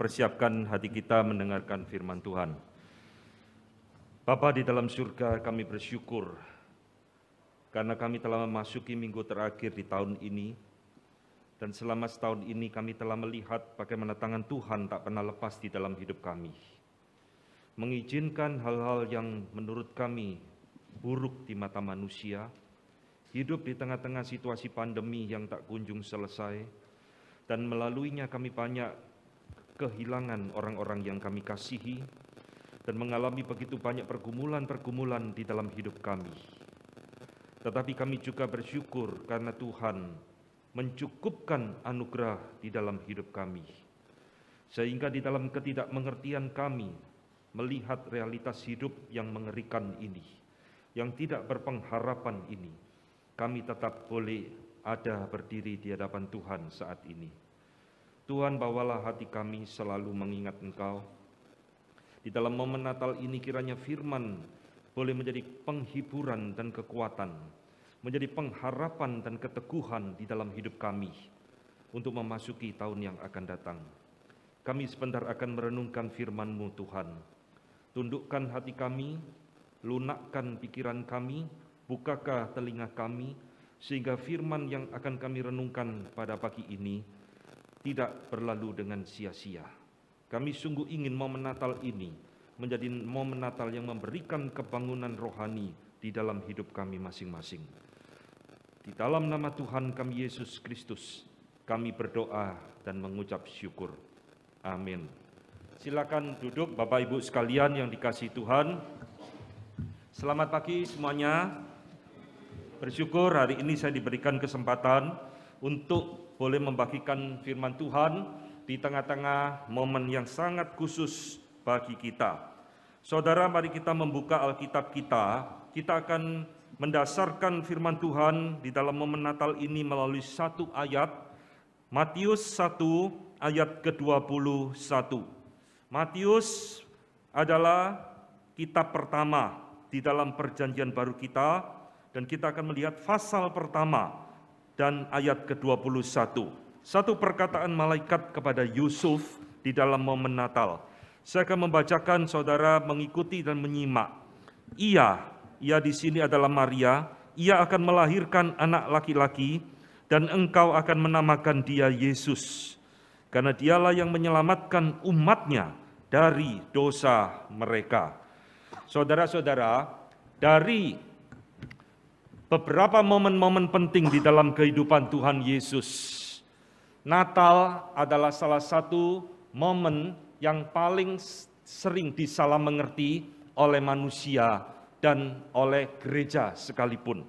persiapkan hati kita mendengarkan firman Tuhan. Bapa di dalam surga kami bersyukur karena kami telah memasuki minggu terakhir di tahun ini dan selama setahun ini kami telah melihat bagaimana tangan Tuhan tak pernah lepas di dalam hidup kami. Mengizinkan hal-hal yang menurut kami buruk di mata manusia, hidup di tengah-tengah situasi pandemi yang tak kunjung selesai, dan melaluinya kami banyak kehilangan orang-orang yang kami kasihi dan mengalami begitu banyak pergumulan-pergumulan di dalam hidup kami. Tetapi kami juga bersyukur karena Tuhan mencukupkan anugerah di dalam hidup kami. Sehingga di dalam ketidakmengertian kami melihat realitas hidup yang mengerikan ini, yang tidak berpengharapan ini, kami tetap boleh ada berdiri di hadapan Tuhan saat ini. Tuhan bawalah hati kami selalu mengingat Engkau. Di dalam momen Natal ini kiranya firman boleh menjadi penghiburan dan kekuatan, menjadi pengharapan dan keteguhan di dalam hidup kami untuk memasuki tahun yang akan datang. Kami sebentar akan merenungkan firman-Mu Tuhan. Tundukkan hati kami, lunakkan pikiran kami, bukakah telinga kami, sehingga firman yang akan kami renungkan pada pagi ini tidak berlalu dengan sia-sia. Kami sungguh ingin momen Natal ini menjadi momen Natal yang memberikan kebangunan rohani di dalam hidup kami masing-masing. Di dalam nama Tuhan kami Yesus Kristus, kami berdoa dan mengucap syukur. Amin. Silakan duduk Bapak Ibu sekalian yang dikasih Tuhan. Selamat pagi semuanya. Bersyukur hari ini saya diberikan kesempatan untuk boleh membagikan firman Tuhan di tengah-tengah momen yang sangat khusus bagi kita. Saudara, mari kita membuka Alkitab kita. Kita akan mendasarkan firman Tuhan di dalam momen Natal ini melalui satu ayat, Matius 1 ayat ke-21. Matius adalah kitab pertama di dalam perjanjian baru kita, dan kita akan melihat pasal pertama dan ayat ke-21. Satu perkataan malaikat kepada Yusuf di dalam momen Natal. Saya akan membacakan saudara mengikuti dan menyimak. Ia, ia di sini adalah Maria, ia akan melahirkan anak laki-laki dan engkau akan menamakan dia Yesus. Karena dialah yang menyelamatkan umatnya dari dosa mereka. Saudara-saudara, dari beberapa momen-momen penting di dalam kehidupan Tuhan Yesus. Natal adalah salah satu momen yang paling sering disalah mengerti oleh manusia dan oleh gereja sekalipun.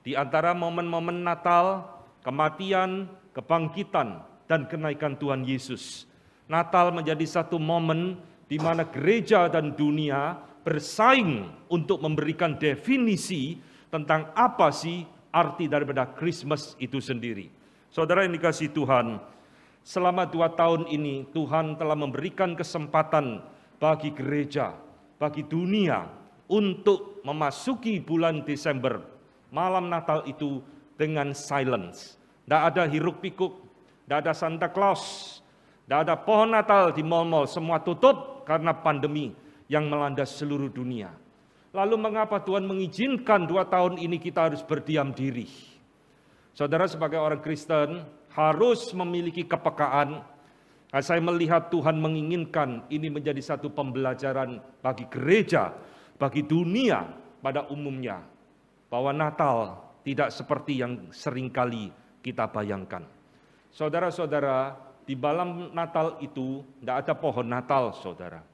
Di antara momen-momen Natal, kematian, kebangkitan, dan kenaikan Tuhan Yesus. Natal menjadi satu momen di mana gereja dan dunia bersaing untuk memberikan definisi tentang apa sih arti daripada Christmas itu sendiri. Saudara yang dikasih Tuhan, selama dua tahun ini Tuhan telah memberikan kesempatan bagi gereja, bagi dunia untuk memasuki bulan Desember, malam Natal itu dengan silence. Tidak ada hiruk pikuk, tidak ada Santa Claus, tidak ada pohon Natal di mal-mal, semua tutup karena pandemi yang melanda seluruh dunia. Lalu mengapa Tuhan mengizinkan dua tahun ini kita harus berdiam diri? Saudara sebagai orang Kristen harus memiliki kepekaan. Nah, saya melihat Tuhan menginginkan ini menjadi satu pembelajaran bagi gereja, bagi dunia pada umumnya. Bahwa Natal tidak seperti yang seringkali kita bayangkan. Saudara-saudara, di malam Natal itu tidak ada pohon Natal, saudara.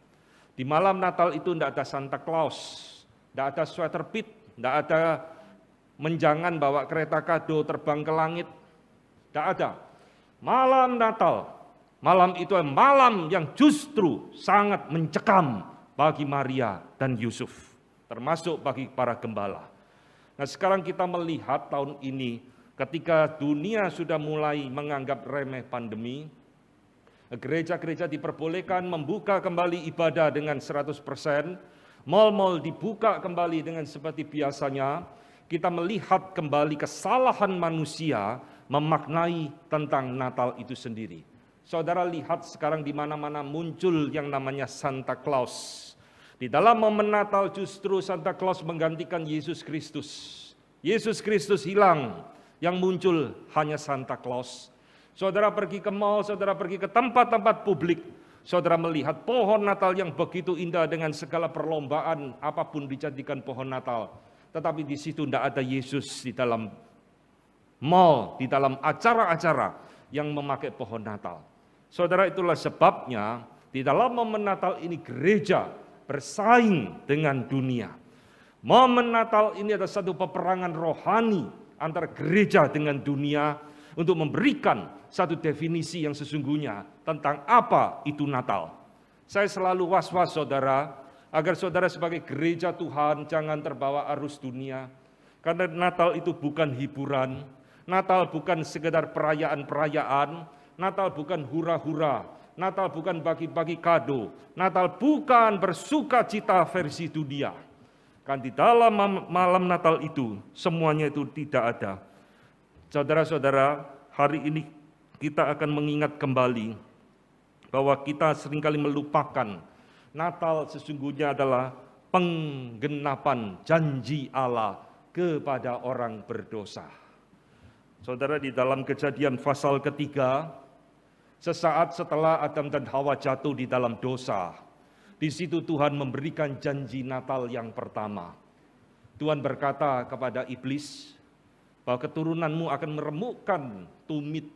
Di malam Natal itu tidak ada Santa Claus, tidak ada sweater pit, tidak ada menjangan bawa kereta kado terbang ke langit. Tidak ada. Malam Natal, malam itu malam yang justru sangat mencekam bagi Maria dan Yusuf. Termasuk bagi para gembala. Nah sekarang kita melihat tahun ini ketika dunia sudah mulai menganggap remeh pandemi, gereja-gereja diperbolehkan membuka kembali ibadah dengan 100%, mal-mal dibuka kembali dengan seperti biasanya, kita melihat kembali kesalahan manusia memaknai tentang Natal itu sendiri. Saudara lihat sekarang di mana-mana muncul yang namanya Santa Claus. Di dalam momen Natal justru Santa Claus menggantikan Yesus Kristus. Yesus Kristus hilang, yang muncul hanya Santa Claus. Saudara pergi ke mall, saudara pergi ke tempat-tempat publik, Saudara melihat pohon Natal yang begitu indah dengan segala perlombaan apapun dijadikan pohon Natal. Tetapi di situ tidak ada Yesus di dalam mall, di dalam acara-acara yang memakai pohon Natal. Saudara itulah sebabnya di dalam momen Natal ini gereja bersaing dengan dunia. Momen Natal ini ada satu peperangan rohani antara gereja dengan dunia untuk memberikan satu definisi yang sesungguhnya tentang apa itu Natal. Saya selalu was-was saudara, agar saudara sebagai gereja Tuhan jangan terbawa arus dunia. Karena Natal itu bukan hiburan, Natal bukan sekedar perayaan-perayaan, Natal bukan hura-hura, Natal bukan bagi-bagi kado, Natal bukan bersuka cita versi dunia. Kan di dalam malam Natal itu, semuanya itu tidak ada. Saudara-saudara, hari ini kita akan mengingat kembali bahwa kita seringkali melupakan Natal sesungguhnya adalah penggenapan janji Allah kepada orang berdosa. Saudara di dalam kejadian pasal ketiga, sesaat setelah Adam dan Hawa jatuh di dalam dosa, di situ Tuhan memberikan janji Natal yang pertama. Tuhan berkata kepada iblis bahwa keturunanmu akan meremukkan tumit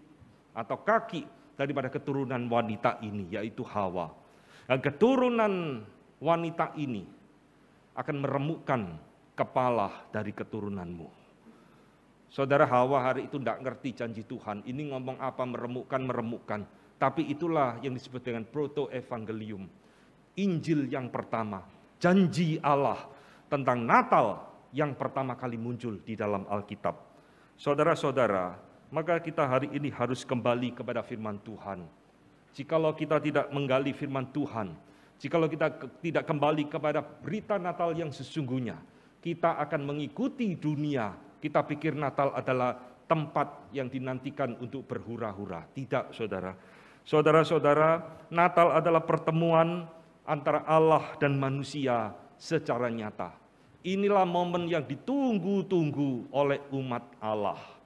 atau kaki daripada keturunan wanita ini, yaitu Hawa. Dan keturunan wanita ini akan meremukkan kepala dari keturunanmu. Saudara Hawa hari itu tidak ngerti janji Tuhan. Ini ngomong apa meremukkan meremukkan. Tapi itulah yang disebut dengan proto evangelium, Injil yang pertama, janji Allah tentang Natal yang pertama kali muncul di dalam Alkitab. Saudara-saudara, maka kita hari ini harus kembali kepada firman Tuhan. Jikalau kita tidak menggali firman Tuhan, jikalau kita tidak kembali kepada berita Natal yang sesungguhnya, kita akan mengikuti dunia. Kita pikir Natal adalah tempat yang dinantikan untuk berhura-hura. Tidak, saudara. Saudara-saudara, Natal adalah pertemuan antara Allah dan manusia secara nyata. Inilah momen yang ditunggu-tunggu oleh umat Allah.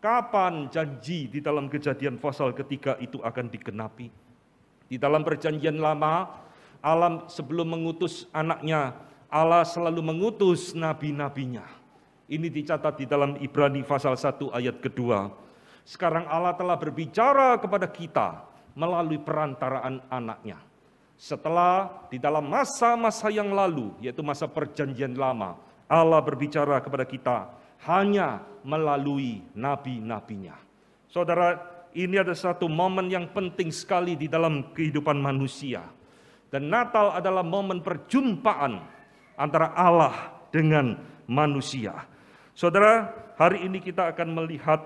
Kapan janji di dalam kejadian pasal ketiga itu akan digenapi? Di dalam perjanjian lama, Allah sebelum mengutus anaknya, Allah selalu mengutus nabi-nabinya. Ini dicatat di dalam Ibrani pasal 1 ayat kedua. Sekarang Allah telah berbicara kepada kita melalui perantaraan anaknya. Setelah di dalam masa-masa yang lalu, yaitu masa perjanjian lama, Allah berbicara kepada kita hanya melalui nabi-nabinya. Saudara, ini ada satu momen yang penting sekali di dalam kehidupan manusia. Dan Natal adalah momen perjumpaan antara Allah dengan manusia. Saudara, hari ini kita akan melihat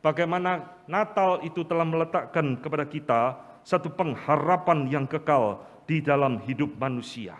bagaimana Natal itu telah meletakkan kepada kita satu pengharapan yang kekal di dalam hidup manusia.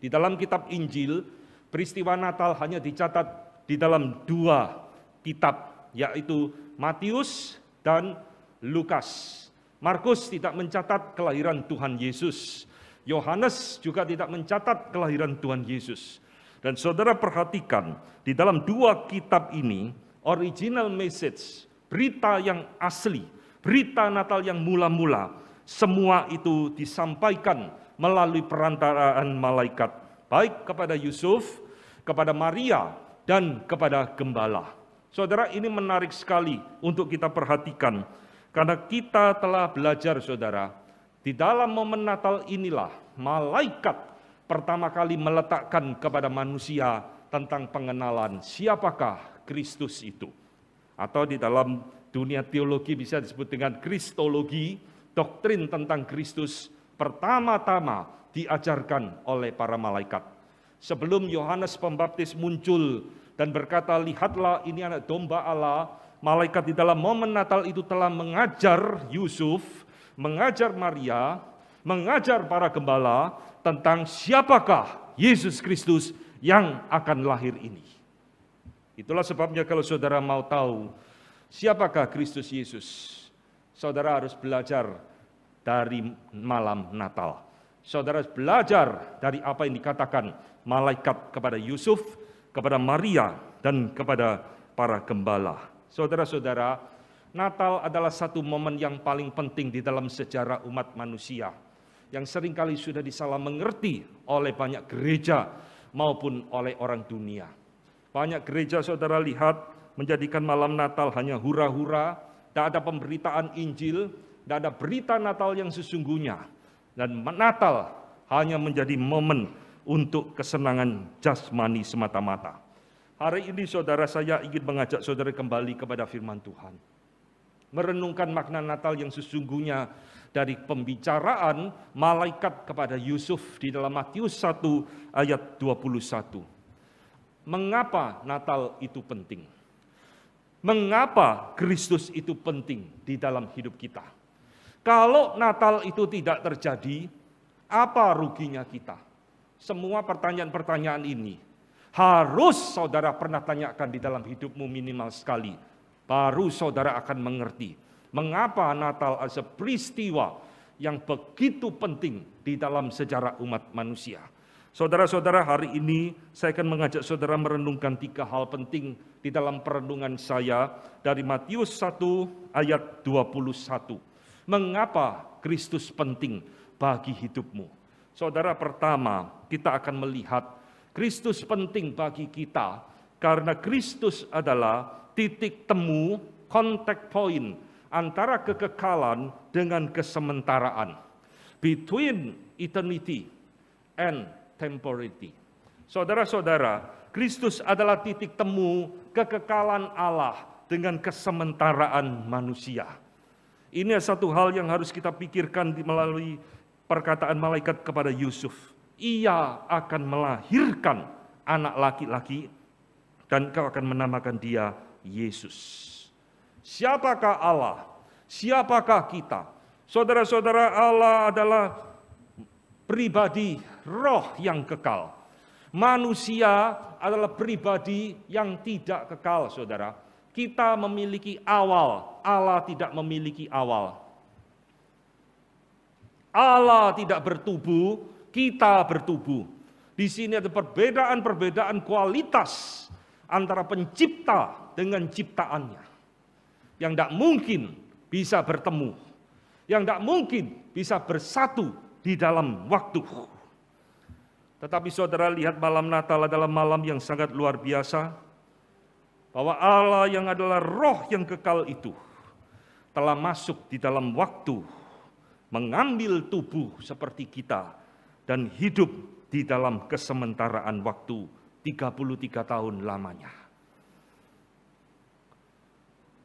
Di dalam kitab Injil, peristiwa Natal hanya dicatat di dalam dua kitab, yaitu Matius dan Lukas. Markus tidak mencatat kelahiran Tuhan Yesus. Yohanes juga tidak mencatat kelahiran Tuhan Yesus. Dan saudara perhatikan, di dalam dua kitab ini, original message, berita yang asli, berita Natal yang mula-mula, semua itu disampaikan melalui perantaraan malaikat. Baik kepada Yusuf, kepada Maria, dan kepada gembala. Saudara, ini menarik sekali untuk kita perhatikan, karena kita telah belajar, saudara, di dalam momen Natal inilah malaikat pertama kali meletakkan kepada manusia tentang pengenalan siapakah Kristus itu, atau di dalam dunia teologi bisa disebut dengan Kristologi, doktrin tentang Kristus pertama-tama diajarkan oleh para malaikat. Sebelum Yohanes Pembaptis muncul dan berkata, "Lihatlah, ini anak domba Allah." Malaikat di dalam momen Natal itu telah mengajar Yusuf, mengajar Maria, mengajar para gembala tentang siapakah Yesus Kristus yang akan lahir ini. Itulah sebabnya kalau saudara mau tahu siapakah Kristus Yesus, saudara harus belajar dari malam Natal. Saudara harus belajar dari apa yang dikatakan malaikat kepada Yusuf, kepada Maria dan kepada para gembala. Saudara-saudara, Natal adalah satu momen yang paling penting di dalam sejarah umat manusia yang seringkali sudah disalah mengerti oleh banyak gereja maupun oleh orang dunia. Banyak gereja saudara lihat menjadikan malam Natal hanya hura-hura, tidak ada pemberitaan Injil, tidak ada berita Natal yang sesungguhnya. Dan Natal hanya menjadi momen untuk kesenangan jasmani semata-mata. Hari ini saudara saya ingin mengajak saudara kembali kepada firman Tuhan. Merenungkan makna Natal yang sesungguhnya dari pembicaraan malaikat kepada Yusuf di dalam Matius 1 ayat 21. Mengapa Natal itu penting? Mengapa Kristus itu penting di dalam hidup kita? Kalau Natal itu tidak terjadi, apa ruginya kita? semua pertanyaan-pertanyaan ini. Harus saudara pernah tanyakan di dalam hidupmu minimal sekali. Baru saudara akan mengerti. Mengapa Natal adalah peristiwa yang begitu penting di dalam sejarah umat manusia. Saudara-saudara, hari ini saya akan mengajak saudara merenungkan tiga hal penting di dalam perenungan saya dari Matius 1 ayat 21. Mengapa Kristus penting bagi hidupmu? Saudara pertama, kita akan melihat Kristus penting bagi kita karena Kristus adalah titik temu, contact point antara kekekalan dengan kesementaraan. Between eternity and temporality. Saudara-saudara, Kristus adalah titik temu kekekalan Allah dengan kesementaraan manusia. Ini satu hal yang harus kita pikirkan melalui perkataan malaikat kepada Yusuf, ia akan melahirkan anak laki-laki dan kau akan menamakan dia Yesus. Siapakah Allah? Siapakah kita? Saudara-saudara, Allah adalah pribadi roh yang kekal. Manusia adalah pribadi yang tidak kekal, saudara. Kita memiliki awal, Allah tidak memiliki awal. Allah tidak bertubuh, kita bertubuh. Di sini ada perbedaan-perbedaan kualitas antara pencipta dengan ciptaannya. Yang tidak mungkin bisa bertemu. Yang tidak mungkin bisa bersatu di dalam waktu. Tetapi saudara lihat malam Natal adalah malam yang sangat luar biasa. Bahwa Allah yang adalah roh yang kekal itu telah masuk di dalam waktu mengambil tubuh seperti kita dan hidup di dalam kesementaraan waktu 33 tahun lamanya.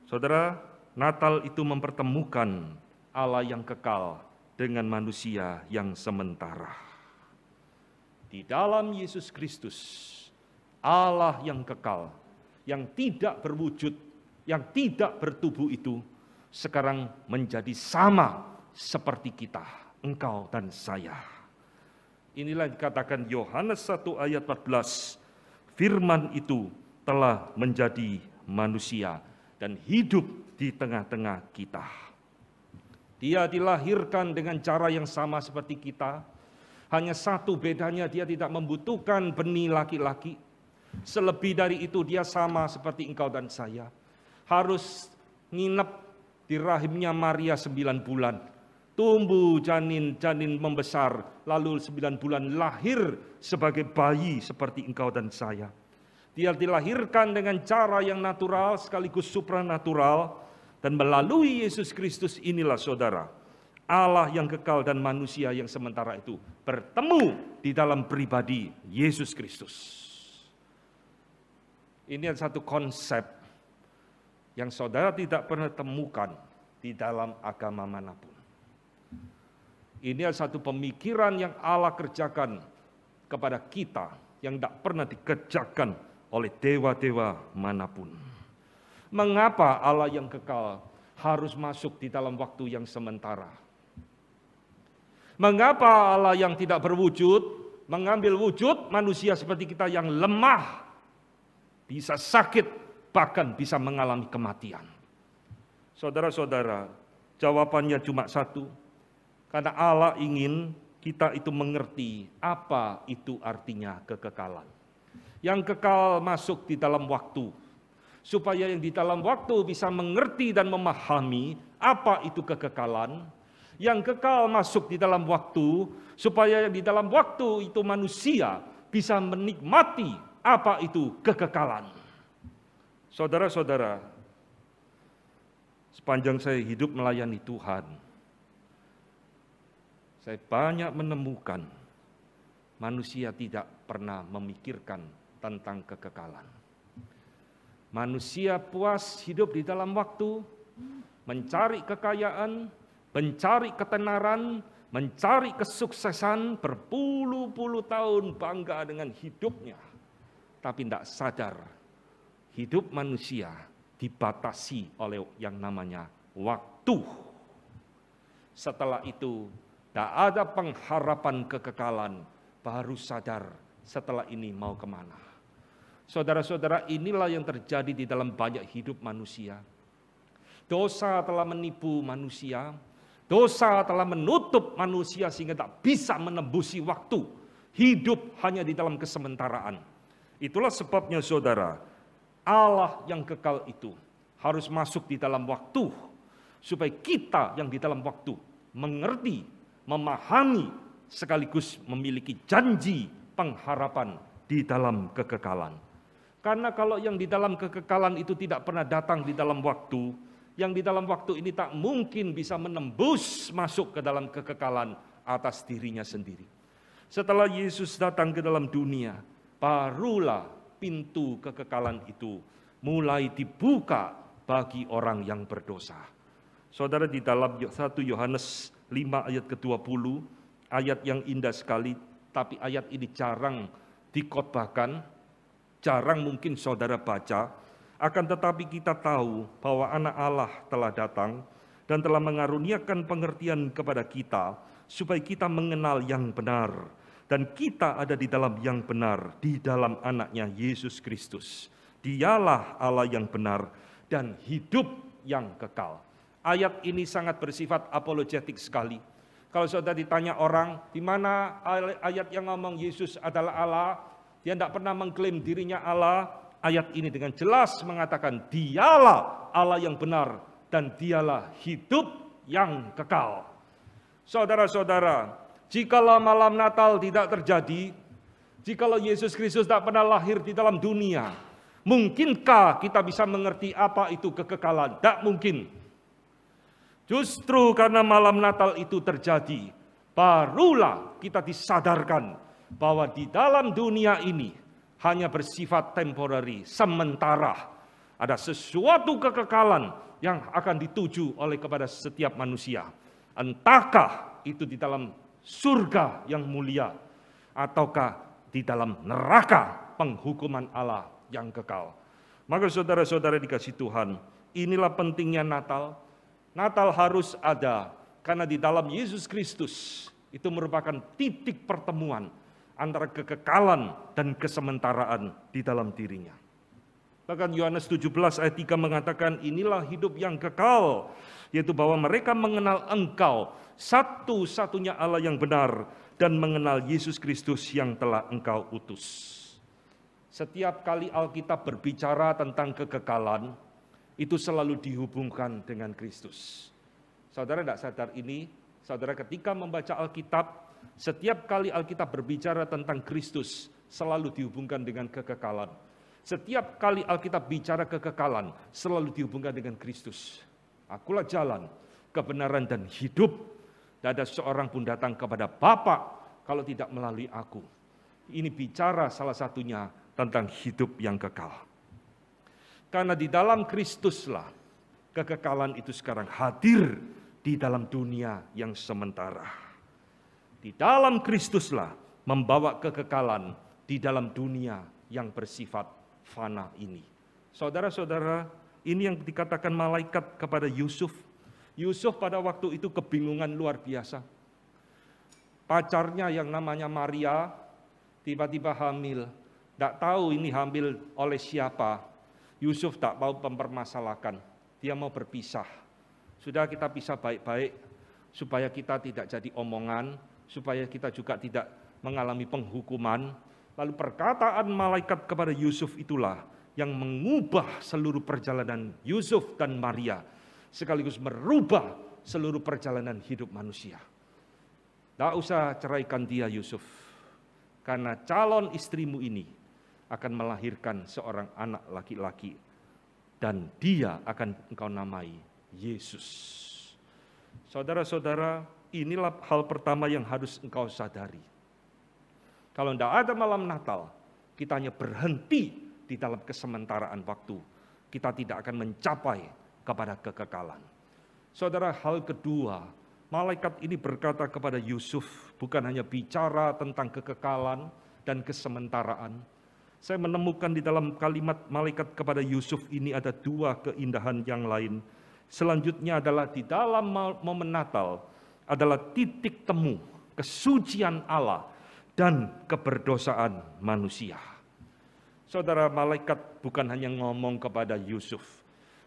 Saudara, Natal itu mempertemukan Allah yang kekal dengan manusia yang sementara. Di dalam Yesus Kristus, Allah yang kekal, yang tidak berwujud, yang tidak bertubuh itu sekarang menjadi sama seperti kita, engkau dan saya. Inilah yang dikatakan Yohanes 1 ayat 14. Firman itu telah menjadi manusia dan hidup di tengah-tengah kita. Dia dilahirkan dengan cara yang sama seperti kita. Hanya satu bedanya dia tidak membutuhkan benih laki-laki. Selebih dari itu dia sama seperti engkau dan saya. Harus nginep di rahimnya Maria sembilan bulan tumbuh janin-janin membesar, lalu sembilan bulan lahir sebagai bayi seperti engkau dan saya. Dia dilahirkan dengan cara yang natural sekaligus supranatural dan melalui Yesus Kristus inilah saudara. Allah yang kekal dan manusia yang sementara itu bertemu di dalam pribadi Yesus Kristus. Ini adalah satu konsep yang saudara tidak pernah temukan di dalam agama manapun. Ini adalah satu pemikiran yang Allah kerjakan kepada kita yang tidak pernah dikerjakan oleh dewa-dewa manapun. Mengapa Allah yang kekal harus masuk di dalam waktu yang sementara? Mengapa Allah yang tidak berwujud mengambil wujud manusia seperti kita yang lemah, bisa sakit, bahkan bisa mengalami kematian? Saudara-saudara, jawabannya cuma satu, karena Allah ingin kita itu mengerti apa itu artinya kekekalan. Yang kekal masuk di dalam waktu. Supaya yang di dalam waktu bisa mengerti dan memahami apa itu kekekalan. Yang kekal masuk di dalam waktu. Supaya yang di dalam waktu itu manusia bisa menikmati apa itu kekekalan. Saudara-saudara, sepanjang saya hidup melayani Tuhan, saya banyak menemukan manusia tidak pernah memikirkan tentang kekekalan. Manusia puas hidup di dalam waktu, mencari kekayaan, mencari ketenaran, mencari kesuksesan berpuluh-puluh tahun bangga dengan hidupnya. Tapi tidak sadar, hidup manusia dibatasi oleh yang namanya waktu. Setelah itu Tak ada pengharapan kekekalan. Baru sadar setelah ini mau kemana. Saudara-saudara inilah yang terjadi di dalam banyak hidup manusia. Dosa telah menipu manusia. Dosa telah menutup manusia sehingga tak bisa menembusi waktu. Hidup hanya di dalam kesementaraan. Itulah sebabnya saudara, Allah yang kekal itu harus masuk di dalam waktu. Supaya kita yang di dalam waktu mengerti memahami sekaligus memiliki janji pengharapan di dalam kekekalan. Karena kalau yang di dalam kekekalan itu tidak pernah datang di dalam waktu, yang di dalam waktu ini tak mungkin bisa menembus masuk ke dalam kekekalan atas dirinya sendiri. Setelah Yesus datang ke dalam dunia, barulah pintu kekekalan itu mulai dibuka bagi orang yang berdosa. Saudara di dalam 1 Yohanes 5 ayat ke-20, ayat yang indah sekali, tapi ayat ini jarang dikotbahkan, jarang mungkin saudara baca, akan tetapi kita tahu bahwa anak Allah telah datang dan telah mengaruniakan pengertian kepada kita supaya kita mengenal yang benar dan kita ada di dalam yang benar di dalam anaknya Yesus Kristus. Dialah Allah yang benar dan hidup yang kekal ayat ini sangat bersifat apologetik sekali. Kalau saudara ditanya orang, di mana ayat yang ngomong Yesus adalah Allah, dia tidak pernah mengklaim dirinya Allah, ayat ini dengan jelas mengatakan dialah Allah yang benar dan dialah hidup yang kekal. Saudara-saudara, jikalau malam Natal tidak terjadi, jikalau Yesus Kristus tidak pernah lahir di dalam dunia, mungkinkah kita bisa mengerti apa itu kekekalan? Tidak mungkin. Justru karena malam Natal itu terjadi, barulah kita disadarkan bahwa di dalam dunia ini hanya bersifat temporary, sementara. Ada sesuatu kekekalan yang akan dituju oleh kepada setiap manusia. Entahkah itu di dalam surga yang mulia ataukah di dalam neraka penghukuman Allah yang kekal. Maka saudara-saudara dikasih Tuhan, inilah pentingnya Natal, Natal harus ada karena di dalam Yesus Kristus itu merupakan titik pertemuan antara kekekalan dan kesementaraan di dalam dirinya. Bahkan Yohanes 17 ayat 3 mengatakan inilah hidup yang kekal, yaitu bahwa mereka mengenal engkau, satu-satunya Allah yang benar, dan mengenal Yesus Kristus yang telah engkau utus. Setiap kali Alkitab berbicara tentang kekekalan, itu selalu dihubungkan dengan Kristus. Saudara tidak sadar ini, saudara ketika membaca Alkitab, setiap kali Alkitab berbicara tentang Kristus, selalu dihubungkan dengan kekekalan. Setiap kali Alkitab bicara kekekalan, selalu dihubungkan dengan Kristus. Akulah jalan, kebenaran, dan hidup. Tidak ada seorang pun datang kepada Bapa kalau tidak melalui aku. Ini bicara salah satunya tentang hidup yang kekal. Karena di dalam Kristuslah kekekalan itu sekarang hadir di dalam dunia yang sementara. Di dalam Kristuslah membawa kekekalan di dalam dunia yang bersifat fana ini. Saudara-saudara, ini yang dikatakan malaikat kepada Yusuf. Yusuf pada waktu itu kebingungan luar biasa. Pacarnya yang namanya Maria tiba-tiba hamil. Tidak tahu ini hamil oleh siapa. Yusuf tak mau mempermasalahkan. Dia mau berpisah. Sudah kita pisah baik-baik supaya kita tidak jadi omongan, supaya kita juga tidak mengalami penghukuman. Lalu perkataan malaikat kepada Yusuf itulah yang mengubah seluruh perjalanan Yusuf dan Maria, sekaligus merubah seluruh perjalanan hidup manusia. Tak usah ceraikan dia Yusuf, karena calon istrimu ini akan melahirkan seorang anak laki-laki dan dia akan engkau namai Yesus. Saudara-saudara, inilah hal pertama yang harus engkau sadari. Kalau tidak ada malam Natal, kita hanya berhenti di dalam kesementaraan waktu. Kita tidak akan mencapai kepada kekekalan. Saudara, hal kedua, malaikat ini berkata kepada Yusuf, bukan hanya bicara tentang kekekalan dan kesementaraan, saya menemukan di dalam kalimat malaikat kepada Yusuf ini ada dua keindahan yang lain. Selanjutnya adalah di dalam momen Natal adalah titik temu kesucian Allah dan keberdosaan manusia. Saudara malaikat bukan hanya ngomong kepada Yusuf.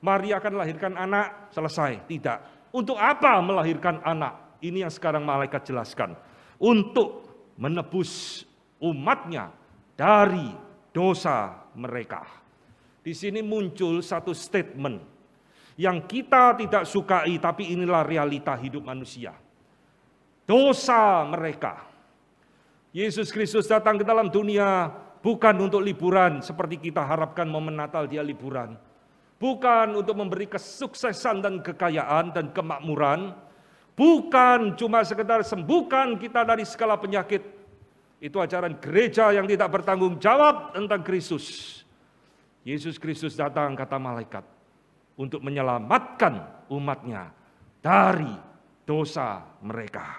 Maria akan melahirkan anak, selesai. Tidak. Untuk apa melahirkan anak? Ini yang sekarang malaikat jelaskan. Untuk menebus umatnya dari dosa mereka. Di sini muncul satu statement yang kita tidak sukai, tapi inilah realita hidup manusia. Dosa mereka. Yesus Kristus datang ke dalam dunia bukan untuk liburan seperti kita harapkan momen Natal dia liburan. Bukan untuk memberi kesuksesan dan kekayaan dan kemakmuran. Bukan cuma sekedar sembuhkan kita dari segala penyakit itu ajaran gereja yang tidak bertanggung jawab tentang Kristus. Yesus Kristus datang kata malaikat untuk menyelamatkan umatnya dari dosa mereka.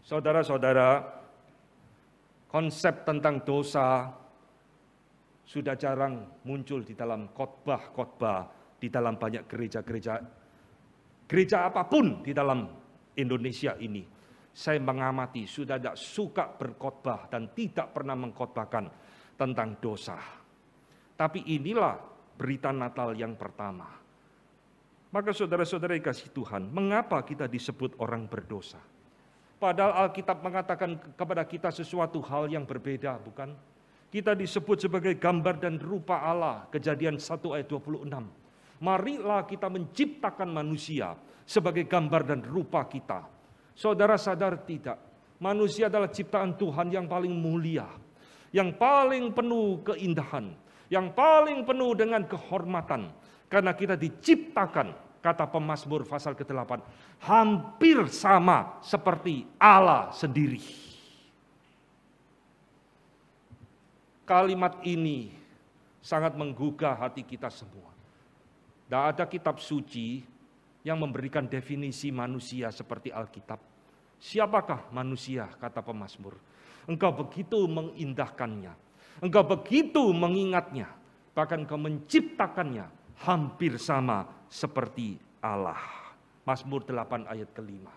Saudara-saudara, konsep tentang dosa sudah jarang muncul di dalam khotbah-khotbah di dalam banyak gereja-gereja gereja apapun di dalam Indonesia ini saya mengamati sudah tidak suka berkhotbah dan tidak pernah mengkhotbahkan tentang dosa. Tapi inilah berita Natal yang pertama. Maka saudara-saudara kasih Tuhan, mengapa kita disebut orang berdosa? Padahal Alkitab mengatakan kepada kita sesuatu hal yang berbeda, bukan? Kita disebut sebagai gambar dan rupa Allah, kejadian 1 ayat 26. Marilah kita menciptakan manusia sebagai gambar dan rupa kita Saudara sadar tidak? Manusia adalah ciptaan Tuhan yang paling mulia, yang paling penuh keindahan, yang paling penuh dengan kehormatan. Karena kita diciptakan, kata pemazmur pasal ke-8, hampir sama seperti Allah sendiri. Kalimat ini sangat menggugah hati kita semua. Tidak ada kitab suci yang memberikan definisi manusia seperti Alkitab. Siapakah manusia, kata pemazmur. Engkau begitu mengindahkannya, engkau begitu mengingatnya, bahkan engkau menciptakannya hampir sama seperti Allah. Masmur 8 ayat kelima.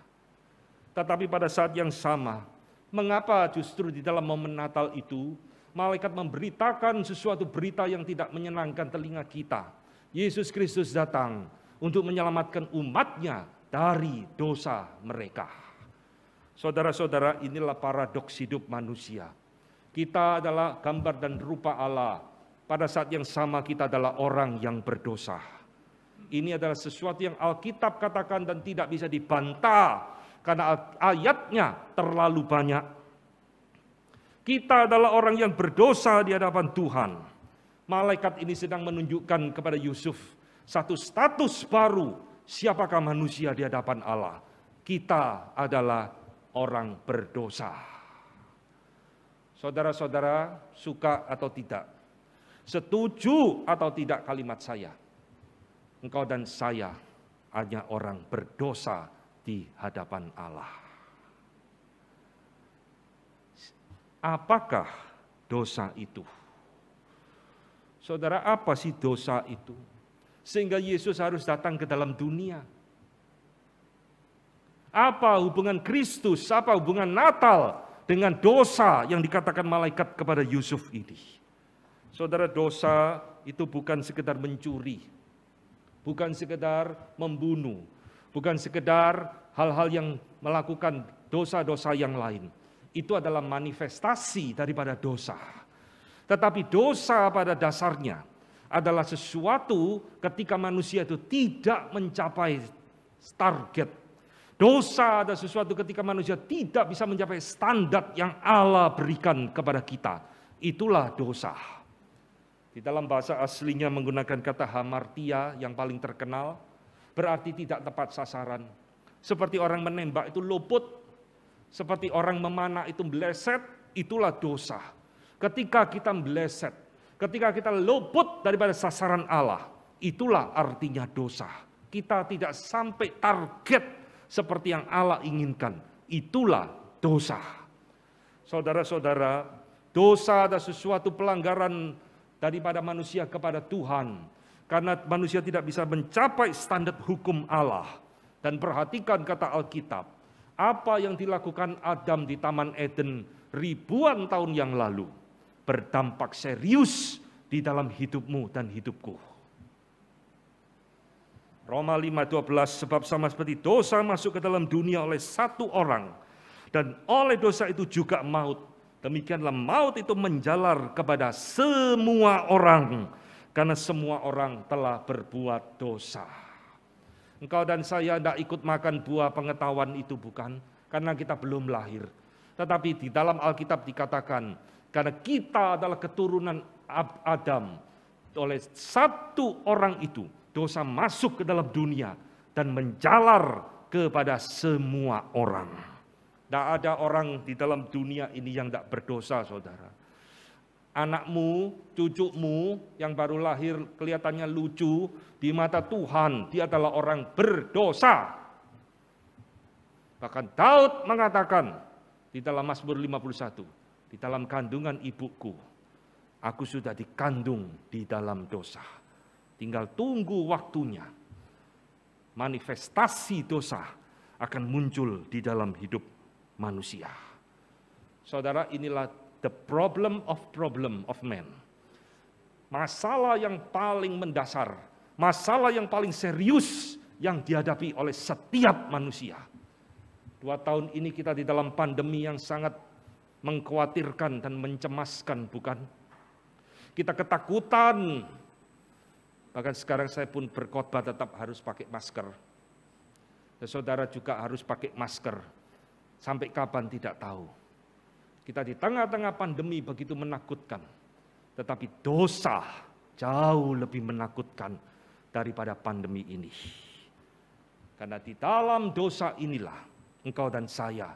Tetapi pada saat yang sama, mengapa justru di dalam momen Natal itu, malaikat memberitakan sesuatu berita yang tidak menyenangkan telinga kita. Yesus Kristus datang untuk menyelamatkan umatnya dari dosa mereka. Saudara-saudara, inilah paradoks hidup manusia. Kita adalah gambar dan rupa Allah. Pada saat yang sama kita adalah orang yang berdosa. Ini adalah sesuatu yang Alkitab katakan dan tidak bisa dibantah karena ayatnya terlalu banyak. Kita adalah orang yang berdosa di hadapan Tuhan. Malaikat ini sedang menunjukkan kepada Yusuf satu status baru siapakah manusia di hadapan Allah. Kita adalah orang berdosa. Saudara-saudara suka atau tidak, setuju atau tidak kalimat saya. Engkau dan saya hanya orang berdosa di hadapan Allah. Apakah dosa itu? Saudara, apa sih dosa itu? sehingga Yesus harus datang ke dalam dunia. Apa hubungan Kristus, apa hubungan Natal dengan dosa yang dikatakan malaikat kepada Yusuf ini? Saudara, dosa itu bukan sekedar mencuri, bukan sekedar membunuh, bukan sekedar hal-hal yang melakukan dosa-dosa yang lain. Itu adalah manifestasi daripada dosa. Tetapi dosa pada dasarnya adalah sesuatu ketika manusia itu tidak mencapai target. Dosa ada sesuatu ketika manusia tidak bisa mencapai standar yang Allah berikan kepada kita. Itulah dosa. Di dalam bahasa aslinya menggunakan kata hamartia yang paling terkenal, berarti tidak tepat sasaran. Seperti orang menembak itu luput, seperti orang memanah itu meleset, itulah dosa. Ketika kita meleset, Ketika kita luput daripada sasaran Allah, itulah artinya dosa. Kita tidak sampai target seperti yang Allah inginkan. Itulah dosa. Saudara-saudara, dosa adalah sesuatu pelanggaran daripada manusia kepada Tuhan. Karena manusia tidak bisa mencapai standar hukum Allah. Dan perhatikan kata Alkitab, apa yang dilakukan Adam di Taman Eden ribuan tahun yang lalu berdampak serius di dalam hidupmu dan hidupku. Roma 5:12 sebab sama seperti dosa masuk ke dalam dunia oleh satu orang dan oleh dosa itu juga maut. Demikianlah maut itu menjalar kepada semua orang karena semua orang telah berbuat dosa. Engkau dan saya tidak ikut makan buah pengetahuan itu bukan karena kita belum lahir. Tetapi di dalam Alkitab dikatakan karena kita adalah keturunan Adam. Oleh satu orang itu, dosa masuk ke dalam dunia dan menjalar kepada semua orang. Tidak ada orang di dalam dunia ini yang tidak berdosa, saudara. Anakmu, cucumu yang baru lahir kelihatannya lucu, di mata Tuhan dia adalah orang berdosa. Bahkan Daud mengatakan di dalam Mazmur 51, di dalam kandungan ibuku, aku sudah dikandung di dalam dosa. Tinggal tunggu waktunya. Manifestasi dosa akan muncul di dalam hidup manusia. Saudara, inilah the problem of problem of man. Masalah yang paling mendasar, masalah yang paling serius yang dihadapi oleh setiap manusia. Dua tahun ini kita di dalam pandemi yang sangat mengkhawatirkan dan mencemaskan, bukan? Kita ketakutan. Bahkan sekarang saya pun berkhotbah tetap harus pakai masker. Dan saudara juga harus pakai masker. Sampai kapan tidak tahu. Kita di tengah-tengah pandemi begitu menakutkan. Tetapi dosa jauh lebih menakutkan daripada pandemi ini. Karena di dalam dosa inilah engkau dan saya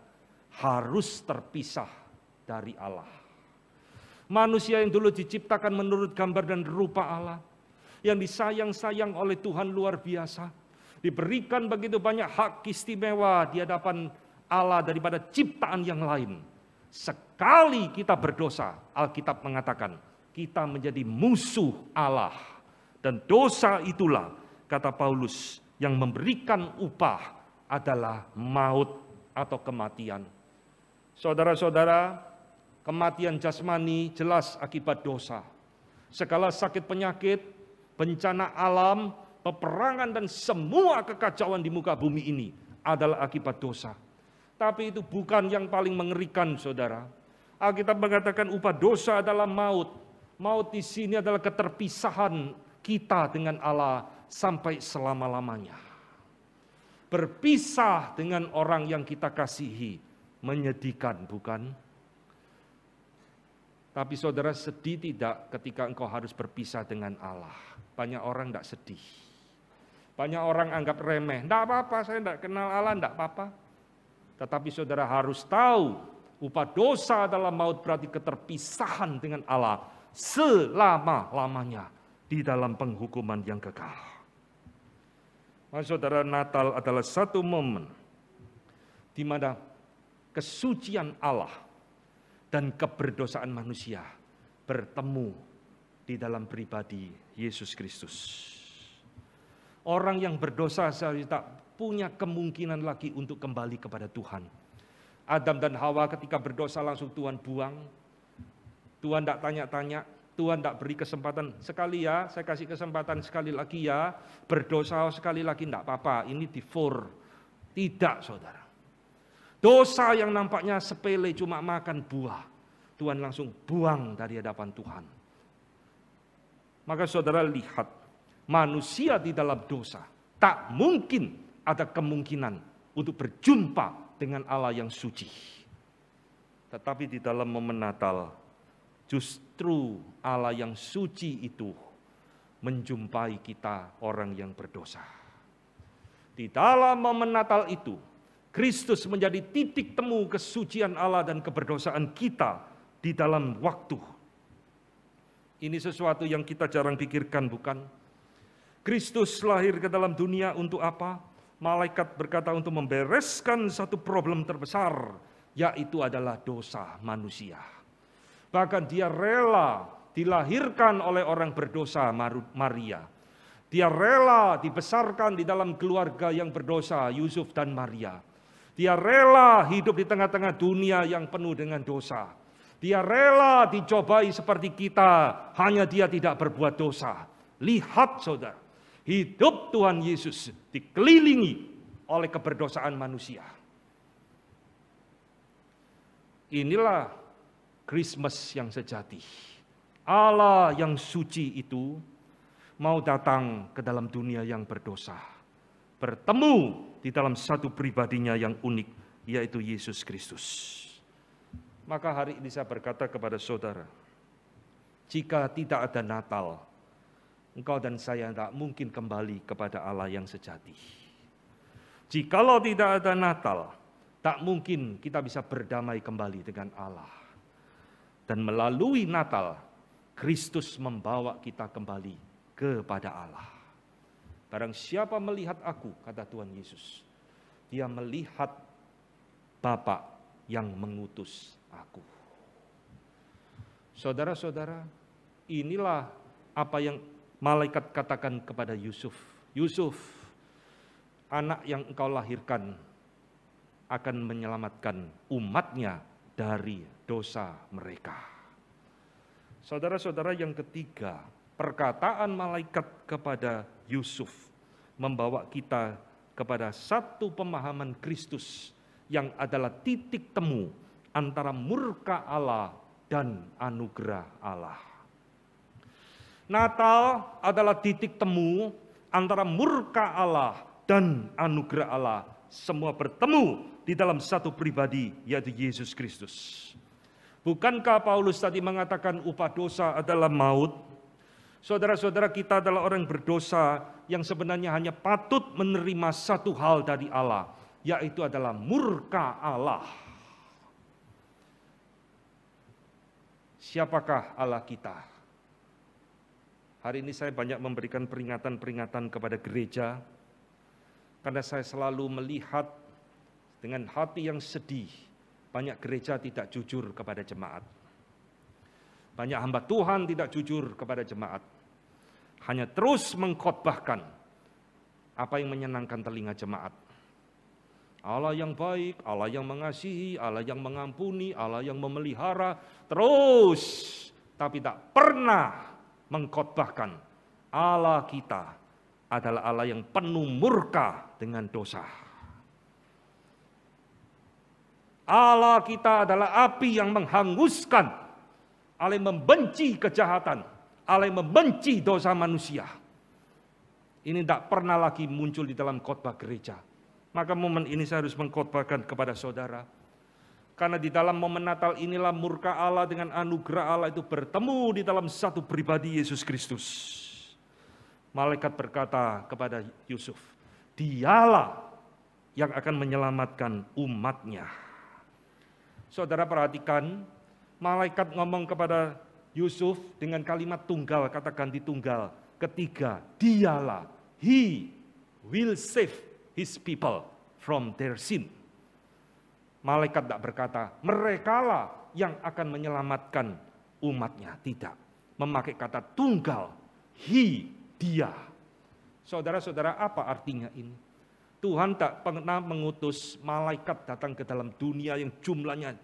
harus terpisah dari Allah. Manusia yang dulu diciptakan menurut gambar dan rupa Allah, yang disayang-sayang oleh Tuhan luar biasa, diberikan begitu banyak hak istimewa di hadapan Allah daripada ciptaan yang lain. Sekali kita berdosa, Alkitab mengatakan, kita menjadi musuh Allah. Dan dosa itulah, kata Paulus, yang memberikan upah adalah maut atau kematian. Saudara-saudara, kematian jasmani jelas akibat dosa. Segala sakit penyakit, bencana alam, peperangan dan semua kekacauan di muka bumi ini adalah akibat dosa. Tapi itu bukan yang paling mengerikan saudara. Alkitab mengatakan upah dosa adalah maut. Maut di sini adalah keterpisahan kita dengan Allah sampai selama-lamanya. Berpisah dengan orang yang kita kasihi, menyedihkan bukan? Tapi saudara sedih tidak ketika engkau harus berpisah dengan Allah. Banyak orang tidak sedih. Banyak orang anggap remeh. Tidak apa-apa, saya tidak kenal Allah, tidak apa-apa. Tetapi saudara harus tahu, upah dosa dalam maut berarti keterpisahan dengan Allah selama-lamanya di dalam penghukuman yang kekal. Maka saudara Natal adalah satu momen di mana kesucian Allah dan keberdosaan manusia bertemu di dalam pribadi Yesus Kristus. Orang yang berdosa seharusnya tak punya kemungkinan lagi untuk kembali kepada Tuhan. Adam dan Hawa ketika berdosa langsung Tuhan buang. Tuhan tidak tanya-tanya, Tuhan tidak beri kesempatan sekali ya, saya kasih kesempatan sekali lagi ya, berdosa sekali lagi tidak apa-apa, ini di for. Tidak saudara. Dosa yang nampaknya sepele cuma makan buah. Tuhan langsung buang dari hadapan Tuhan. Maka saudara lihat, manusia di dalam dosa tak mungkin ada kemungkinan untuk berjumpa dengan Allah yang suci. Tetapi di dalam momen Natal, justru Allah yang suci itu menjumpai kita orang yang berdosa. Di dalam momen Natal itu, Kristus menjadi titik temu kesucian Allah dan keberdosaan kita di dalam waktu. Ini sesuatu yang kita jarang pikirkan, bukan? Kristus lahir ke dalam dunia untuk apa? Malaikat berkata untuk membereskan satu problem terbesar, yaitu adalah dosa manusia. Bahkan dia rela dilahirkan oleh orang berdosa Maria. Dia rela dibesarkan di dalam keluarga yang berdosa Yusuf dan Maria dia rela hidup di tengah-tengah dunia yang penuh dengan dosa. Dia rela dicobai seperti kita, hanya dia tidak berbuat dosa. Lihat saudara, hidup Tuhan Yesus dikelilingi oleh keberdosaan manusia. Inilah Christmas yang sejati. Allah yang suci itu mau datang ke dalam dunia yang berdosa. Bertemu di dalam satu pribadinya yang unik, yaitu Yesus Kristus. Maka hari ini saya berkata kepada saudara, jika tidak ada Natal, engkau dan saya tidak mungkin kembali kepada Allah yang sejati. Jikalau tidak ada Natal, tak mungkin kita bisa berdamai kembali dengan Allah. Dan melalui Natal, Kristus membawa kita kembali kepada Allah. Barang siapa melihat aku, kata Tuhan Yesus, dia melihat Bapa yang mengutus aku. Saudara-saudara, inilah apa yang malaikat katakan kepada Yusuf. Yusuf, anak yang engkau lahirkan akan menyelamatkan umatnya dari dosa mereka. Saudara-saudara yang ketiga, perkataan malaikat kepada Yusuf membawa kita kepada satu pemahaman Kristus yang adalah titik temu antara murka Allah dan anugerah Allah. Natal adalah titik temu antara murka Allah dan anugerah Allah. Semua bertemu di dalam satu pribadi yaitu Yesus Kristus. Bukankah Paulus tadi mengatakan upah dosa adalah maut? Saudara-saudara kita adalah orang berdosa yang sebenarnya hanya patut menerima satu hal dari Allah, yaitu adalah murka Allah. Siapakah Allah kita? Hari ini saya banyak memberikan peringatan-peringatan kepada gereja karena saya selalu melihat dengan hati yang sedih banyak gereja tidak jujur kepada jemaat. Banyak hamba Tuhan tidak jujur kepada jemaat. Hanya terus mengkotbahkan apa yang menyenangkan telinga jemaat. Allah yang baik, Allah yang mengasihi, Allah yang mengampuni, Allah yang memelihara, terus tapi tak pernah mengkotbahkan Allah kita adalah Allah yang penuh murka dengan dosa. Allah kita adalah api yang menghanguskan Allah membenci kejahatan, Allah membenci dosa manusia. Ini tidak pernah lagi muncul di dalam khotbah gereja. Maka momen ini saya harus mengkhotbahkan kepada saudara. Karena di dalam momen Natal inilah murka Allah dengan anugerah Allah itu bertemu di dalam satu pribadi Yesus Kristus. Malaikat berkata kepada Yusuf, dialah yang akan menyelamatkan umatnya. Saudara perhatikan, malaikat ngomong kepada Yusuf dengan kalimat tunggal, kata ganti tunggal. Ketiga, dialah, he will save his people from their sin. Malaikat tak berkata, merekalah yang akan menyelamatkan umatnya. Tidak. Memakai kata tunggal, he, dia. Saudara-saudara, apa artinya ini? Tuhan tak pernah mengutus malaikat datang ke dalam dunia yang jumlahnya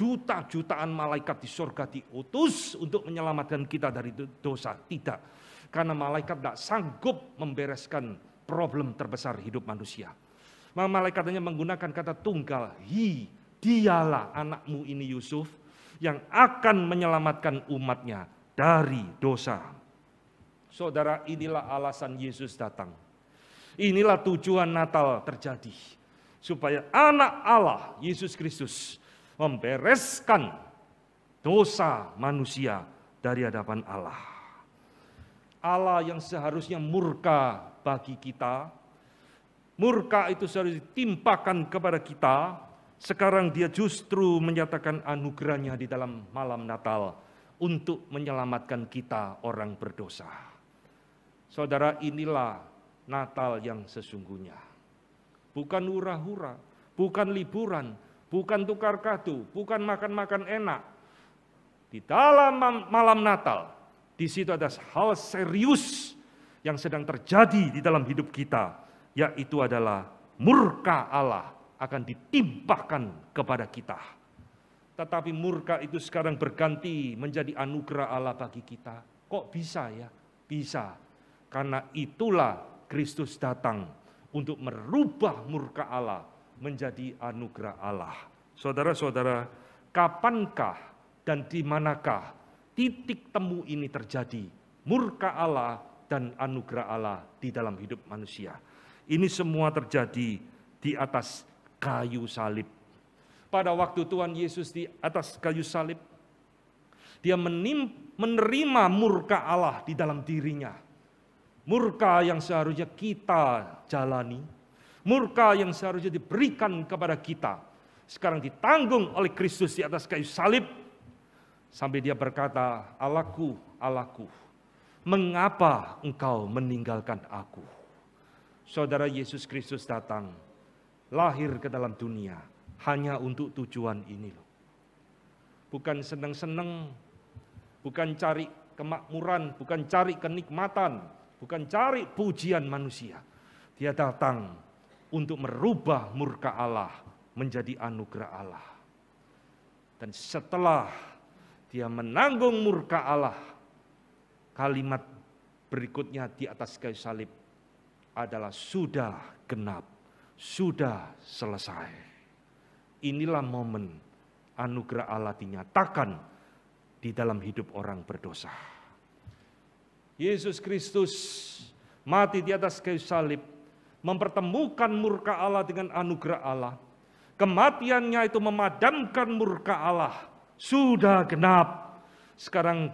juta-jutaan malaikat di surga diutus untuk menyelamatkan kita dari dosa. Tidak. Karena malaikat tidak sanggup membereskan problem terbesar hidup manusia. Malaikat hanya menggunakan kata tunggal. Hi, dialah anakmu ini Yusuf yang akan menyelamatkan umatnya dari dosa. Saudara, inilah alasan Yesus datang. Inilah tujuan Natal terjadi. Supaya anak Allah, Yesus Kristus, membereskan dosa manusia dari hadapan Allah. Allah yang seharusnya murka bagi kita, murka itu seharusnya ditimpakan kepada kita, sekarang dia justru menyatakan anugerahnya di dalam malam Natal untuk menyelamatkan kita orang berdosa. Saudara inilah Natal yang sesungguhnya. Bukan hura-hura, bukan liburan, bukan tukar kado, bukan makan-makan enak. Di dalam malam Natal, di situ ada hal serius yang sedang terjadi di dalam hidup kita, yaitu adalah murka Allah akan ditimpahkan kepada kita. Tetapi murka itu sekarang berganti menjadi anugerah Allah bagi kita. Kok bisa ya? Bisa. Karena itulah Kristus datang untuk merubah murka Allah menjadi anugerah Allah. Saudara-saudara, kapankah dan di manakah titik temu ini terjadi? Murka Allah dan anugerah Allah di dalam hidup manusia. Ini semua terjadi di atas kayu salib. Pada waktu Tuhan Yesus di atas kayu salib, dia menim, menerima murka Allah di dalam dirinya. Murka yang seharusnya kita jalani, murka yang seharusnya diberikan kepada kita sekarang ditanggung oleh Kristus di atas kayu salib sampai dia berkata Alaku, Alaku, mengapa engkau meninggalkan aku Saudara Yesus Kristus datang lahir ke dalam dunia hanya untuk tujuan ini loh bukan senang-senang, bukan cari kemakmuran bukan cari kenikmatan bukan cari pujian manusia dia datang untuk merubah murka Allah menjadi anugerah Allah. Dan setelah dia menanggung murka Allah, kalimat berikutnya di atas kayu salib adalah sudah genap, sudah selesai. Inilah momen anugerah Allah dinyatakan di dalam hidup orang berdosa. Yesus Kristus mati di atas kayu salib mempertemukan murka Allah dengan anugerah Allah. Kematiannya itu memadamkan murka Allah. Sudah genap. Sekarang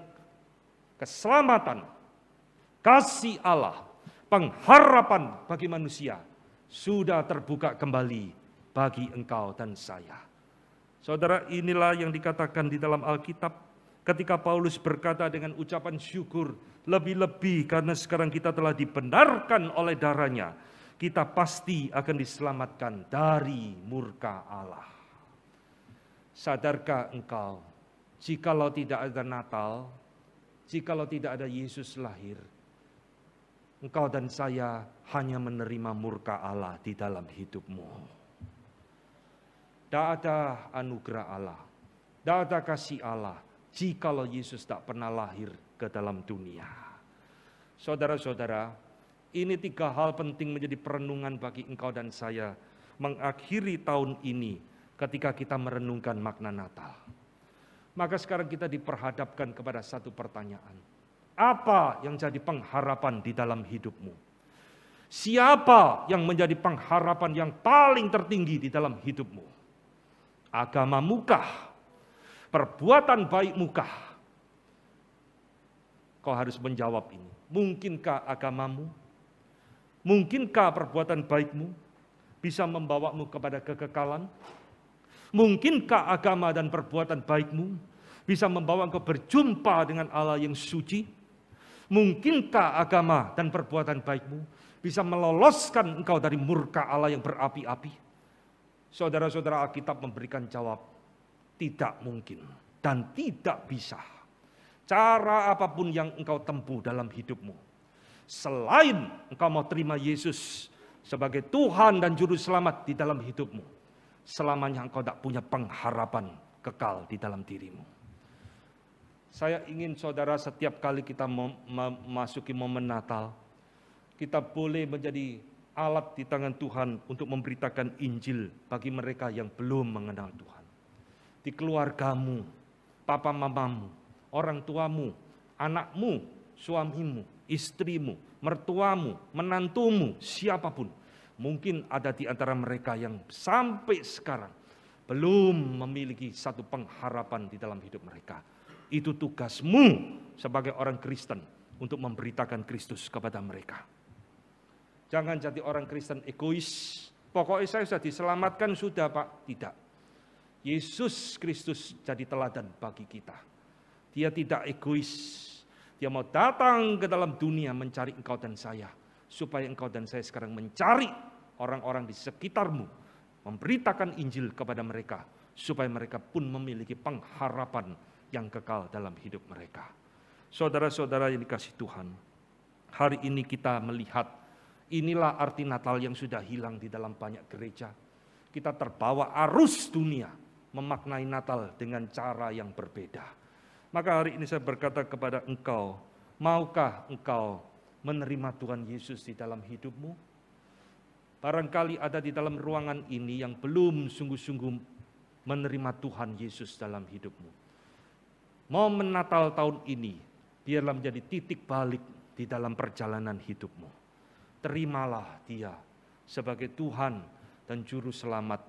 keselamatan, kasih Allah, pengharapan bagi manusia sudah terbuka kembali bagi engkau dan saya. Saudara, inilah yang dikatakan di dalam Alkitab ketika Paulus berkata dengan ucapan syukur, lebih-lebih karena sekarang kita telah dibenarkan oleh darahnya kita pasti akan diselamatkan dari murka Allah. Sadarkah engkau, jikalau tidak ada Natal, jikalau tidak ada Yesus lahir, engkau dan saya hanya menerima murka Allah di dalam hidupmu. Tidak ada anugerah Allah, tidak ada kasih Allah, jikalau Yesus tak pernah lahir ke dalam dunia. Saudara-saudara, ini tiga hal penting menjadi perenungan bagi engkau dan saya mengakhiri tahun ini ketika kita merenungkan makna Natal. Maka sekarang kita diperhadapkan kepada satu pertanyaan. Apa yang jadi pengharapan di dalam hidupmu? Siapa yang menjadi pengharapan yang paling tertinggi di dalam hidupmu? Agama mukah, perbuatan baik mukah. Kau harus menjawab ini. Mungkinkah agamamu Mungkinkah perbuatan baikmu bisa membawamu kepada kekekalan? Mungkinkah agama dan perbuatan baikmu bisa membawa engkau berjumpa dengan Allah yang suci? Mungkinkah agama dan perbuatan baikmu bisa meloloskan engkau dari murka Allah yang berapi-api? Saudara-saudara Alkitab memberikan jawab, tidak mungkin dan tidak bisa. Cara apapun yang engkau tempuh dalam hidupmu, Selain engkau mau terima Yesus sebagai Tuhan dan Juru Selamat di dalam hidupmu. Selamanya engkau tidak punya pengharapan kekal di dalam dirimu. Saya ingin saudara setiap kali kita memasuki momen Natal, kita boleh menjadi alat di tangan Tuhan untuk memberitakan Injil bagi mereka yang belum mengenal Tuhan. Di keluargamu, papa mamamu, orang tuamu, anakmu, suamimu, istrimu, mertuamu, menantumu, siapapun. Mungkin ada di antara mereka yang sampai sekarang belum memiliki satu pengharapan di dalam hidup mereka. Itu tugasmu sebagai orang Kristen untuk memberitakan Kristus kepada mereka. Jangan jadi orang Kristen egois. Pokoknya saya sudah diselamatkan sudah Pak. Tidak. Yesus Kristus jadi teladan bagi kita. Dia tidak egois, dia mau datang ke dalam dunia mencari engkau dan saya. Supaya engkau dan saya sekarang mencari orang-orang di sekitarmu. Memberitakan Injil kepada mereka. Supaya mereka pun memiliki pengharapan yang kekal dalam hidup mereka. Saudara-saudara yang dikasih Tuhan. Hari ini kita melihat inilah arti Natal yang sudah hilang di dalam banyak gereja. Kita terbawa arus dunia memaknai Natal dengan cara yang berbeda maka hari ini saya berkata kepada engkau, maukah engkau menerima Tuhan Yesus di dalam hidupmu? Barangkali ada di dalam ruangan ini yang belum sungguh-sungguh menerima Tuhan Yesus dalam hidupmu. Mau menatal tahun ini biarlah menjadi titik balik di dalam perjalanan hidupmu. Terimalah Dia sebagai Tuhan dan Juru Selamat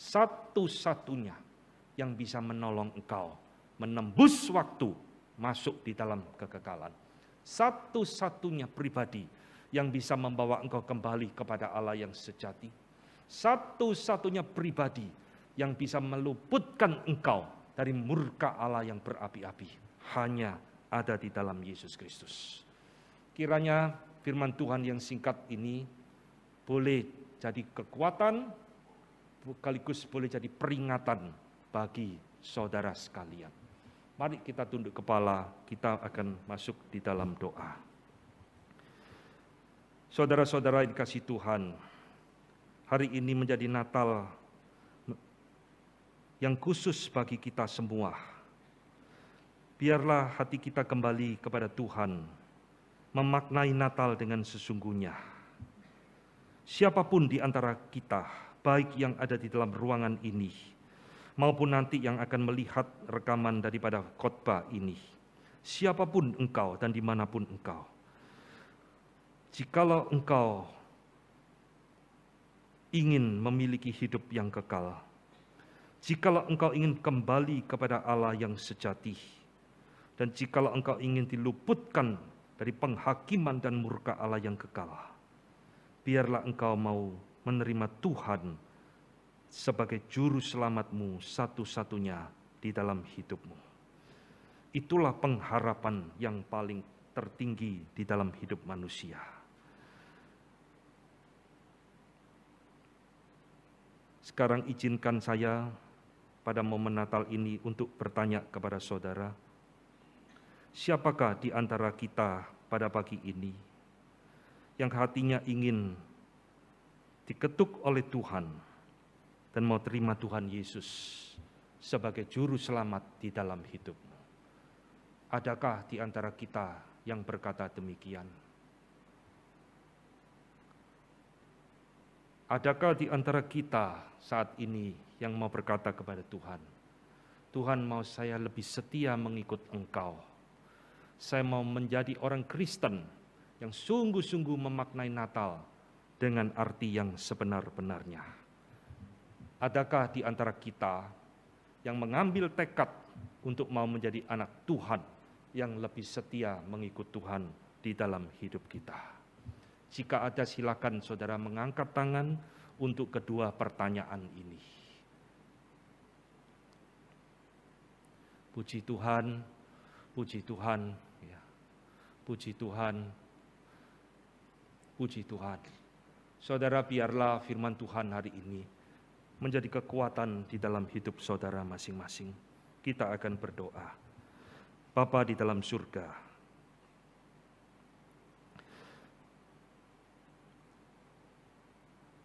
satu-satunya yang bisa menolong engkau menembus waktu masuk di dalam kekekalan. Satu-satunya pribadi yang bisa membawa engkau kembali kepada Allah yang sejati. Satu-satunya pribadi yang bisa meluputkan engkau dari murka Allah yang berapi-api. Hanya ada di dalam Yesus Kristus. Kiranya firman Tuhan yang singkat ini boleh jadi kekuatan, sekaligus boleh jadi peringatan bagi saudara sekalian. Mari kita tunduk kepala, kita akan masuk di dalam doa. Saudara-saudara yang dikasih Tuhan, hari ini menjadi Natal yang khusus bagi kita semua. Biarlah hati kita kembali kepada Tuhan, memaknai Natal dengan sesungguhnya. Siapapun di antara kita, baik yang ada di dalam ruangan ini, maupun nanti yang akan melihat rekaman daripada khotbah ini. Siapapun engkau dan dimanapun engkau. Jikalau engkau ingin memiliki hidup yang kekal, jikalau engkau ingin kembali kepada Allah yang sejati, dan jikalau engkau ingin diluputkan dari penghakiman dan murka Allah yang kekal, biarlah engkau mau menerima Tuhan sebagai juru selamatmu satu-satunya di dalam hidupmu. Itulah pengharapan yang paling tertinggi di dalam hidup manusia. Sekarang izinkan saya pada momen Natal ini untuk bertanya kepada saudara, siapakah di antara kita pada pagi ini yang hatinya ingin diketuk oleh Tuhan dan mau terima Tuhan Yesus sebagai juru selamat di dalam hidupmu. Adakah di antara kita yang berkata demikian? Adakah di antara kita saat ini yang mau berkata kepada Tuhan, Tuhan mau saya lebih setia mengikut Engkau. Saya mau menjadi orang Kristen yang sungguh-sungguh memaknai Natal dengan arti yang sebenar-benarnya adakah di antara kita yang mengambil tekad untuk mau menjadi anak Tuhan yang lebih setia mengikut Tuhan di dalam hidup kita? Jika ada silakan saudara mengangkat tangan untuk kedua pertanyaan ini. Puji Tuhan, puji Tuhan, ya. puji Tuhan, puji Tuhan. Saudara biarlah firman Tuhan hari ini menjadi kekuatan di dalam hidup saudara masing-masing. Kita akan berdoa. Bapa di dalam surga,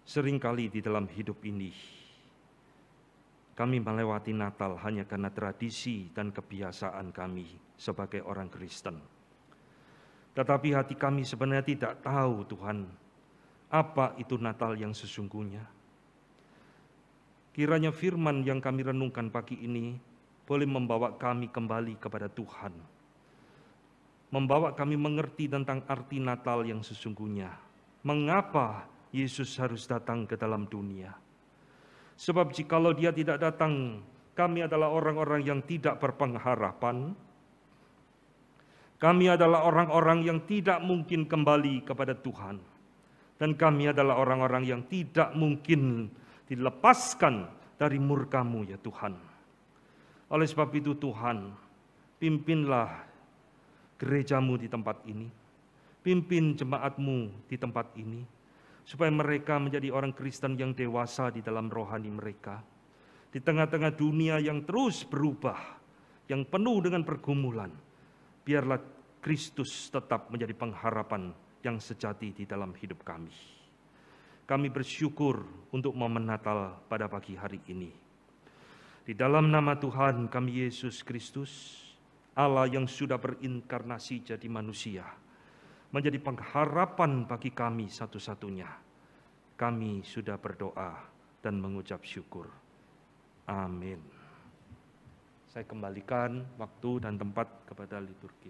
seringkali di dalam hidup ini, kami melewati Natal hanya karena tradisi dan kebiasaan kami sebagai orang Kristen. Tetapi hati kami sebenarnya tidak tahu Tuhan, apa itu Natal yang sesungguhnya Kiranya firman yang kami renungkan pagi ini boleh membawa kami kembali kepada Tuhan. Membawa kami mengerti tentang arti Natal yang sesungguhnya. Mengapa Yesus harus datang ke dalam dunia? Sebab jikalau dia tidak datang, kami adalah orang-orang yang tidak berpengharapan. Kami adalah orang-orang yang tidak mungkin kembali kepada Tuhan. Dan kami adalah orang-orang yang tidak mungkin dilepaskan dari murkamu ya Tuhan. Oleh sebab itu Tuhan, pimpinlah gerejamu di tempat ini. Pimpin jemaatmu di tempat ini. Supaya mereka menjadi orang Kristen yang dewasa di dalam rohani mereka. Di tengah-tengah dunia yang terus berubah, yang penuh dengan pergumulan. Biarlah Kristus tetap menjadi pengharapan yang sejati di dalam hidup kami kami bersyukur untuk momen Natal pada pagi hari ini. Di dalam nama Tuhan kami Yesus Kristus, Allah yang sudah berinkarnasi jadi manusia, menjadi pengharapan bagi kami satu-satunya. Kami sudah berdoa dan mengucap syukur. Amin. Saya kembalikan waktu dan tempat kepada liturgi.